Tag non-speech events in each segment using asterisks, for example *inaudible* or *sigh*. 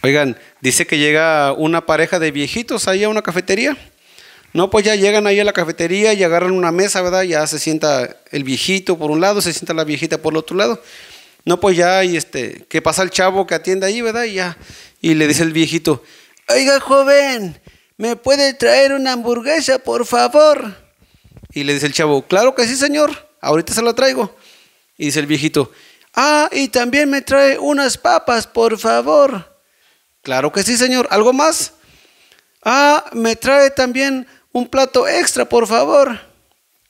Oigan, dice que llega una pareja de viejitos ahí a una cafetería. No, pues ya llegan ahí a la cafetería y agarran una mesa, ¿verdad? Ya se sienta el viejito por un lado, se sienta la viejita por el otro lado. No, pues ya, y este, qué pasa el chavo que atiende ahí, ¿verdad? Y ya, y le dice el viejito, oiga, joven, ¿me puede traer una hamburguesa, por favor? Y le dice el chavo, claro que sí, señor, ahorita se la traigo. Y dice el viejito, ah, y también me trae unas papas, por favor. Claro que sí, señor. ¿Algo más? Ah, me trae también un plato extra, por favor.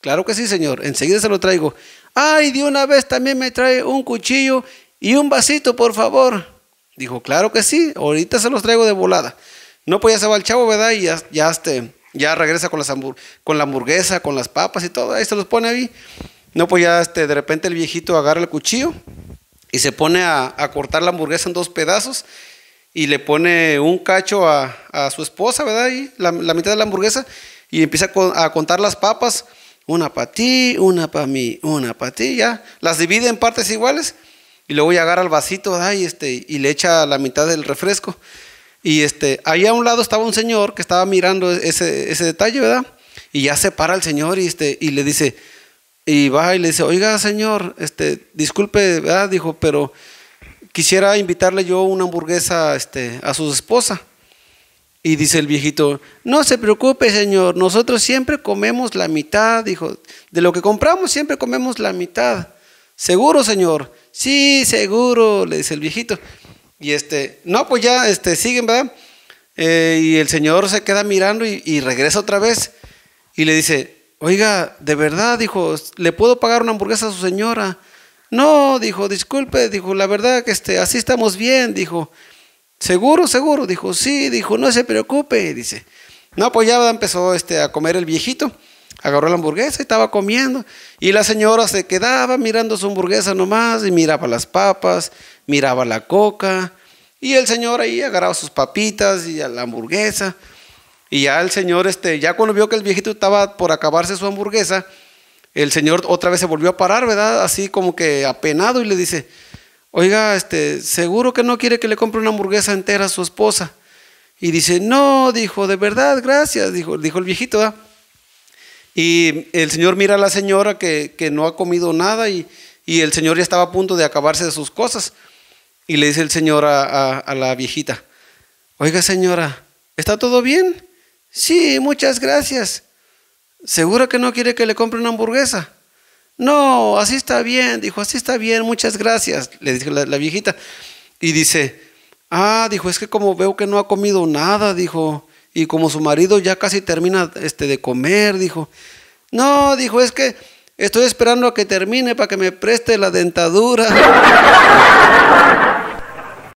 Claro que sí, señor. Enseguida se lo traigo. Ay, de una vez también me trae un cuchillo y un vasito, por favor. Dijo, claro que sí, ahorita se los traigo de volada. No, pues ya se va el chavo, ¿verdad? Y ya, ya este, regresa con, la con la hamburguesa, con las papas y todo. Ahí se los pone ahí. No, pues ya este, de repente el viejito agarra el cuchillo y se pone a, a cortar la hamburguesa en dos pedazos y le pone un cacho a, a su esposa, ¿verdad? Y la, la, mitad de la hamburguesa y empieza a, contar las papas. Una para ti, una para mí, una para ti, ya. Las divide en partes iguales y luego ya agarra el vasito, ¿verdad? Y, este, y le echa la mitad del refresco. Y este, ahí a un lado estaba un señor que estaba mirando ese, ese detalle, ¿verdad? Y ya se para el señor y, este, y le dice, y va y le dice, oiga señor, este, disculpe, ¿verdad? Dijo, pero quisiera invitarle yo una hamburguesa este, a su esposa. Y dice el viejito, no se preocupe, señor, nosotros siempre comemos la mitad, dijo, de lo que compramos siempre comemos la mitad. Seguro, señor. Sí, seguro, le dice el viejito. Y este, no, pues ya, este, siguen, ¿verdad? Eh, y el señor se queda mirando y, regresa otra vez y le dice, oiga, de verdad, dijo, le puedo pagar una hamburguesa a su señora. No, dijo, disculpe, dijo, la verdad que este, así estamos bien, dijo. Seguro, seguro, dijo, sí, dijo, no se preocupe, dice. No, pues ya empezó este, a comer el viejito, agarró la hamburguesa y estaba comiendo. Y la señora se quedaba mirando su hamburguesa nomás y miraba las papas, miraba la coca. Y el señor ahí agarraba sus papitas y la hamburguesa. Y ya el señor, este, ya cuando vio que el viejito estaba por acabarse su hamburguesa, el señor otra vez se volvió a parar, ¿verdad? Así como que apenado y le dice, oiga, este, seguro que no quiere que le compre una hamburguesa entera a su esposa. Y dice, no, dijo, de verdad, gracias, dijo, dijo el viejito. Y el señor mira a la señora que, no ha comido nada y, el señor ya estaba a punto de acabarse de sus cosas. Y le dice el señor a, a la viejita, oiga señora, ¿está todo bien? Sí, muchas gracias. ¿Seguro que no quiere que le compre una hamburguesa? No, así está bien, dijo, así está bien, muchas gracias, le dijo la, la viejita. Y dice, ah, dijo, es que como veo que no ha comido nada, dijo, y como su marido ya casi termina este, de comer, dijo, no, dijo, es que estoy esperando a que termine para que me preste la dentadura. *laughs*